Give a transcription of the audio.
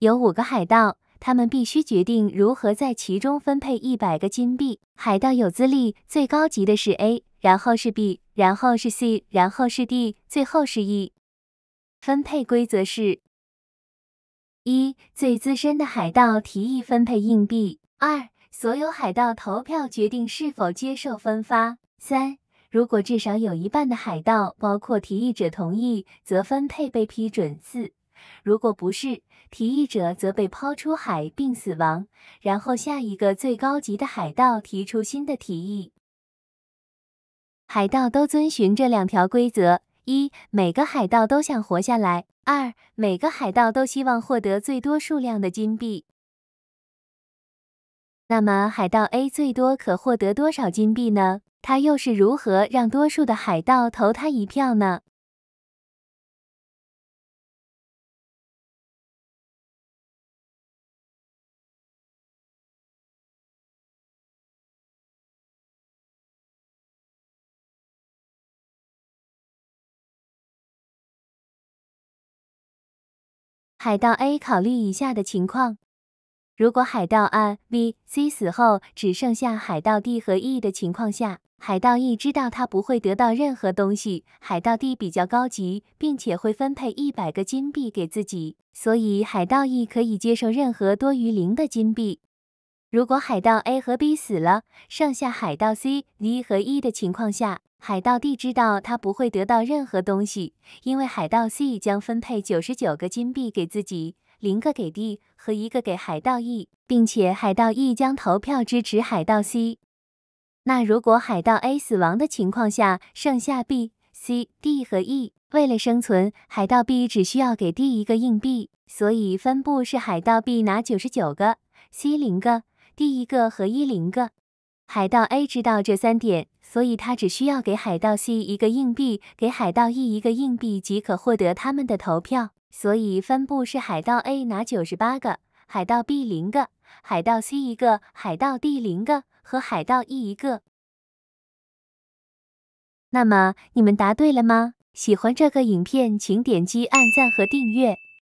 有五个海盗，他们必须决定如何在其中分配一百个金币。海盗有资历，最高级的是 A，然后是 B，然后是 C，然后是 D，最后是 E。分配规则是：一、最资深的海盗提议分配硬币；二、所有海盗投票决定是否接受分发；三、如果至少有一半的海盗（包括提议者）同意，则分配被批准；四。如果不是提议者，则被抛出海并死亡。然后下一个最高级的海盗提出新的提议。海盗都遵循这两条规则：一，每个海盗都想活下来；二，每个海盗都希望获得最多数量的金币。那么，海盗 A 最多可获得多少金币呢？他又是如何让多数的海盗投他一票呢？海盗 A 考虑以下的情况：如果海盗 B、C 死后只剩下海盗 D 和 E 的情况下，海盗 E 知道他不会得到任何东西。海盗 D 比较高级，并且会分配一百个金币给自己，所以海盗 E 可以接受任何多于零的金币。如果海盗 A 和 B 死了，剩下海盗 C、D 和 E 的情况下，海盗 D 知道他不会得到任何东西，因为海盗 C 将分配九十九个金币给自己，零个给 D 和一个给海盗 E，并且海盗 E 将投票支持海盗 C。那如果海盗 A 死亡的情况下，剩下 B、C、D 和 E，为了生存，海盗 B 只需要给 D 一个硬币，所以分布是海盗 B 拿九十九个，C 零个。第一个和一零个海盗 A 知道这三点，所以他只需要给海盗 C 一个硬币，给海盗 E 一个硬币即可获得他们的投票。所以分布是海盗 A 拿九十八个，海盗 B 零个，海盗 C 一个，海盗 D 零个和海盗 E 一个。那么你们答对了吗？喜欢这个影片，请点击按赞和订阅。